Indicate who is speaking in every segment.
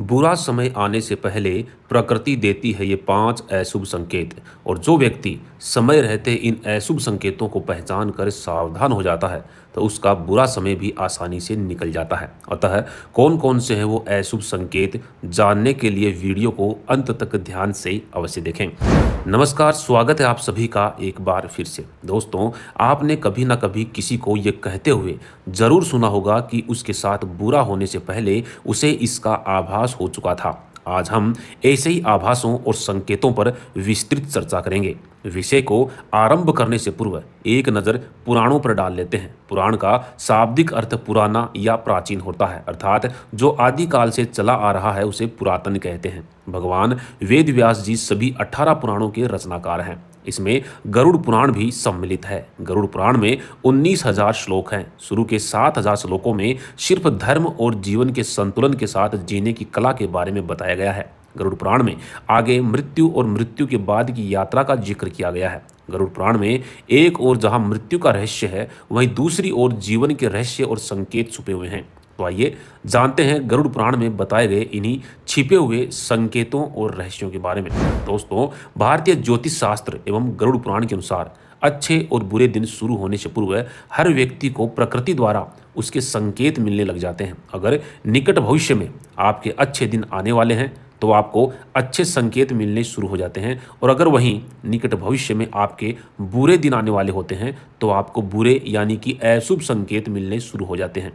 Speaker 1: बुरा समय आने से पहले प्रकृति देती है ये पांच अशुभ संकेत और जो व्यक्ति समय रहते इन अशुभ संकेतों को पहचान कर सावधान हो जाता है तो उसका बुरा समय भी आसानी से निकल जाता है अतः कौन कौन से हैं वो अशुभ संकेत जानने के लिए वीडियो को अंत तक ध्यान से अवश्य देखें नमस्कार स्वागत है आप सभी का एक बार फिर से दोस्तों आपने कभी ना कभी किसी को ये कहते हुए ज़रूर सुना होगा कि उसके साथ बुरा होने से पहले उसे इसका आभास हो चुका था आज हम ऐसे ही आभासों और संकेतों पर विस्तृत चर्चा करेंगे विषय को आरंभ करने से पूर्व एक नज़र पुराणों पर डाल लेते हैं पुराण का शाब्दिक अर्थ पुराना या प्राचीन होता है अर्थात जो आदिकाल से चला आ रहा है उसे पुरातन कहते हैं भगवान वेद व्यास जी सभी अठारह पुराणों के रचनाकार हैं इसमें गरुड़ पुराण भी सम्मिलित है गरुड़ पुराण में उन्नीस हजार श्लोक हैं शुरू के सात हजार श्लोकों में सिर्फ धर्म और जीवन के संतुलन के साथ जीने की कला के बारे में बताया गया है गरुड़ पुराण में आगे मृत्यु और मृत्यु के बाद की यात्रा का जिक्र किया गया है गरुड़ पुराण में एक ओर जहां मृत्यु का रहस्य है वहीं दूसरी ओर जीवन के रहस्य और संकेत छुपे हुए हैं तो आइए जानते हैं गरुड़ पुराण में बताए गए इन्हीं छिपे हुए संकेतों और रहस्यों के बारे में दोस्तों भारतीय ज्योतिष शास्त्र एवं गरुड़ पुराण के अनुसार अच्छे और बुरे दिन शुरू होने से पूर्व हर व्यक्ति को प्रकृति द्वारा उसके संकेत मिलने लग जाते हैं अगर निकट भविष्य में आपके अच्छे दिन आने वाले हैं तो आपको अच्छे संकेत मिलने शुरू हो जाते हैं और अगर वहीं निकट भविष्य में आपके बुरे दिन आने वाले होते हैं तो आपको बुरे यानी कि अशुभ संकेत मिलने शुरू हो जाते हैं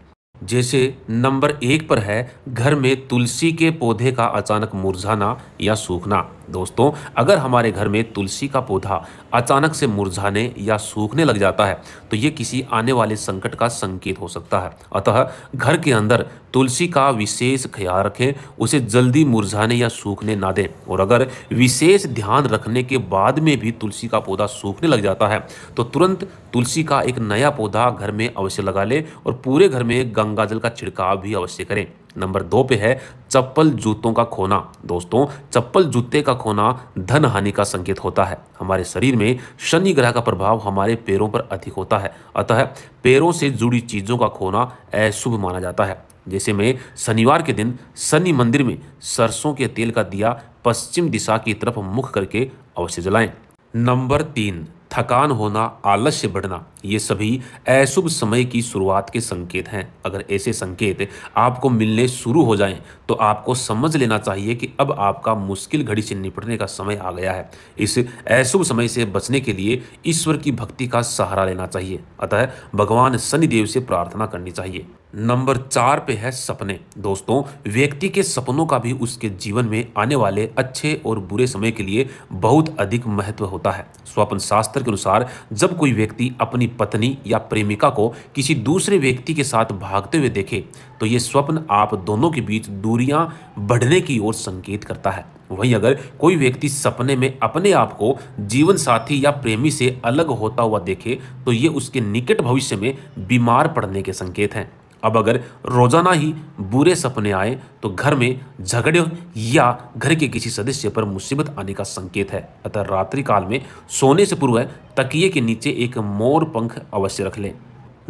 Speaker 1: जैसे नंबर एक पर है घर में तुलसी के पौधे का अचानक मुरझाना या सूखना दोस्तों अगर हमारे घर में तुलसी का पौधा अचानक से मुरझाने या सूखने लग जाता है तो ये किसी आने वाले संकट का संकेत हो सकता है अतः घर के अंदर तुलसी का विशेष ख्याल रखें उसे जल्दी मुरझाने या सूखने ना दें और अगर विशेष ध्यान रखने के बाद में भी तुलसी का पौधा सूखने लग जाता है तो तुरंत तुलसी का एक नया पौधा घर में अवश्य लगा लें और पूरे घर में गंगाजल का छिड़काव भी अवश्य करें नंबर दो पे है चप्पल जूतों का खोना दोस्तों चप्पल जूते का खोना धन हानि का संकेत होता है हमारे शरीर में शनि ग्रह का प्रभाव हमारे पैरों पर अधिक होता है अतः पैरों से जुड़ी चीज़ों का खोना अशुभ माना जाता है जैसे मैं शनिवार के दिन शनि मंदिर में सरसों के तेल का दिया पश्चिम दिशा की तरफ मुख करके अवश्य जलाएं नंबर तीन थकान होना आलस्य बढ़ना ये सभी अशुभ समय की शुरुआत के संकेत हैं अगर ऐसे संकेत आपको मिलने शुरू हो जाएं तो आपको समझ लेना चाहिए कि अब आपका मुश्किल घड़ी से निपटने का समय आ गया है इस अशुभ समय से बचने के लिए ईश्वर की भक्ति का सहारा लेना चाहिए अतः भगवान शनिदेव से प्रार्थना करनी चाहिए नंबर चार पे है सपने दोस्तों व्यक्ति के सपनों का भी उसके जीवन में आने वाले अच्छे और बुरे समय के लिए बहुत अधिक महत्व होता है स्वप्न शास्त्र के अनुसार जब कोई व्यक्ति अपनी पत्नी या प्रेमिका को किसी दूसरे व्यक्ति के साथ भागते हुए देखे तो ये स्वप्न आप दोनों के बीच दूरियां बढ़ने की ओर संकेत करता है वहीं अगर कोई व्यक्ति सपने में अपने आप को जीवन साथी या प्रेमी से अलग होता हुआ देखे तो ये उसके निकट भविष्य में बीमार पड़ने के संकेत हैं अब अगर रोजाना ही बुरे सपने आए तो घर में झगड़े या घर के किसी सदस्य पर मुसीबत आने का संकेत है अतः रात्रि काल में सोने से पूर्व तकिए के नीचे एक मोर पंख अवश्य रख लें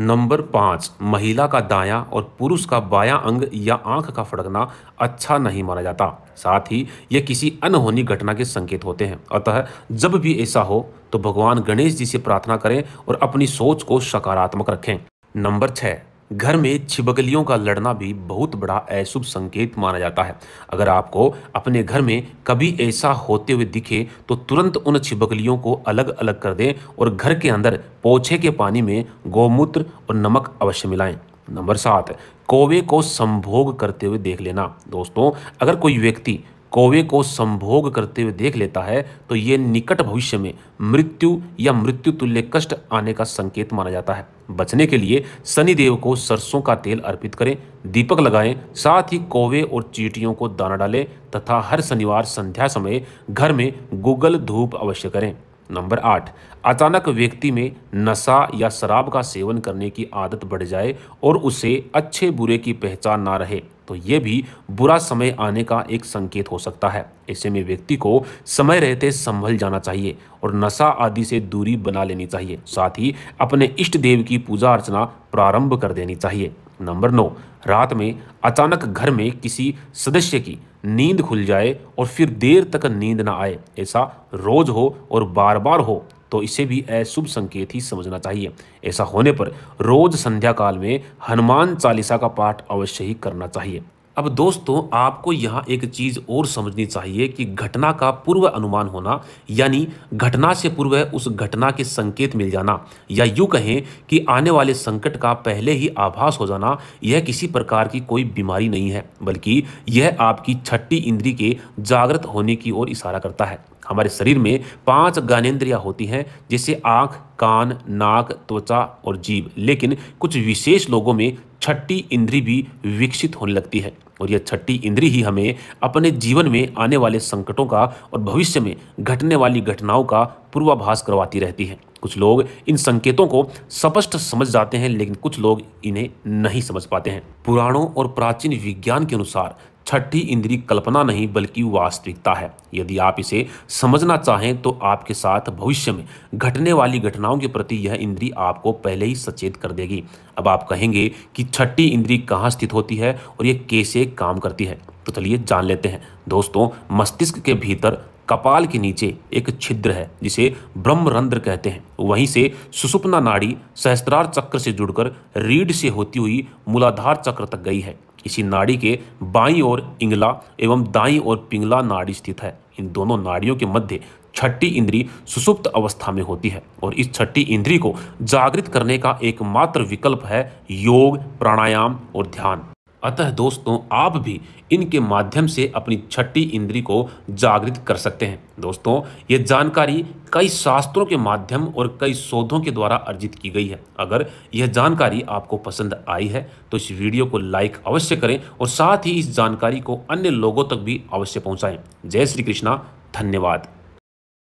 Speaker 1: नंबर पाँच महिला का दायां और पुरुष का बायां अंग या आंख का फड़कना अच्छा नहीं माना जाता साथ ही यह किसी अनहोनी घटना के संकेत होते हैं अतः जब भी ऐसा हो तो भगवान गणेश जी से प्रार्थना करें और अपनी सोच को सकारात्मक रखें नंबर छः घर में छिबकलियों का लड़ना भी बहुत बड़ा अशुभ संकेत माना जाता है अगर आपको अपने घर में कभी ऐसा होते हुए दिखे तो तुरंत उन छिबकलियों को अलग अलग कर दें और घर के अंदर पोछे के पानी में गौमूत्र और नमक अवश्य मिलाएं नंबर सात कौवे को संभोग करते हुए देख लेना दोस्तों अगर कोई व्यक्ति कौवे को संभोग करते हुए देख लेता है तो ये निकट भविष्य में मृत्यु या मृत्यु तुल्य कष्ट आने का संकेत माना जाता है बचने के लिए शनिदेव को सरसों का तेल अर्पित करें दीपक लगाएं साथ ही कौवे और चीटियों को दाना डालें तथा हर शनिवार संध्या समय घर में गूगल धूप अवश्य करें नंबर आठ अचानक व्यक्ति में नशा या शराब का सेवन करने की आदत बढ़ जाए और उसे अच्छे बुरे की पहचान ना रहे तो ये भी बुरा समय आने का एक संकेत हो सकता है ऐसे में व्यक्ति को समय रहते संभल जाना चाहिए और नशा आदि से दूरी बना लेनी चाहिए साथ ही अपने इष्ट देव की पूजा अर्चना प्रारंभ कर देनी चाहिए नंबर नौ रात में अचानक घर में किसी सदस्य की नींद खुल जाए और फिर देर तक नींद ना आए ऐसा रोज हो और बार बार हो तो इसे भी अशुभ संकेत ही समझना चाहिए ऐसा होने पर रोज संध्या काल में हनुमान चालीसा का पाठ अवश्य ही करना चाहिए अब दोस्तों आपको यहाँ एक चीज़ और समझनी चाहिए कि घटना का पूर्व अनुमान होना यानी घटना से पूर्व उस घटना के संकेत मिल जाना या यूँ कहें कि आने वाले संकट का पहले ही आभास हो जाना यह किसी प्रकार की कोई बीमारी नहीं है बल्कि यह आपकी छठी इंद्री के जागृत होने की ओर इशारा करता है हमारे शरीर में पांच ज्ञानेन्द्रियाँ होती हैं जैसे आँख कान नाक त्वचा और जीव लेकिन कुछ विशेष लोगों में छठी इंद्री भी विकसित होने लगती है और यह छठी इंद्री ही हमें अपने जीवन में आने वाले संकटों का और भविष्य में घटने वाली घटनाओं का पूर्वाभास करवाती रहती है कुछ लोग इन संकेतों को स्पष्ट समझ जाते हैं लेकिन कुछ लोग इन्हें नहीं समझ पाते हैं पुराणों और प्राचीन विज्ञान के अनुसार छठी इंद्री कल्पना नहीं बल्कि वास्तविकता है यदि आप इसे समझना चाहें तो आपके साथ भविष्य में घटने वाली घटनाओं के प्रति यह इंद्री आपको पहले ही सचेत कर देगी अब आप कहेंगे कि छठी इंद्री कहाँ स्थित होती है और ये कैसे काम करती है तो चलिए जान लेते हैं दोस्तों मस्तिष्क के भीतर कपाल के नीचे एक छिद्र है जिसे ब्रह्मरंध्र कहते हैं वहीं से सुसुपना नाड़ी सहस्त्रार चक्र से जुड़कर रीढ़ से होती हुई मूलाधार चक्र तक गई है इसी नाड़ी के बाई ओर इंगला एवं दाई ओर पिंगला नाड़ी स्थित है इन दोनों नाड़ियों के मध्य छठी इंद्री सुसुप्त अवस्था में होती है और इस छठी इंद्री को जागृत करने का एकमात्र विकल्प है योग प्राणायाम और ध्यान अतः दोस्तों आप भी इनके माध्यम से अपनी छठी इंद्री को जागृत कर सकते हैं दोस्तों ये जानकारी कई शास्त्रों के माध्यम और कई शोधों के द्वारा अर्जित की गई है अगर यह जानकारी आपको पसंद आई है तो इस वीडियो को लाइक अवश्य करें और साथ ही इस जानकारी को अन्य लोगों तक भी अवश्य पहुंचाएं जय श्री कृष्णा धन्यवाद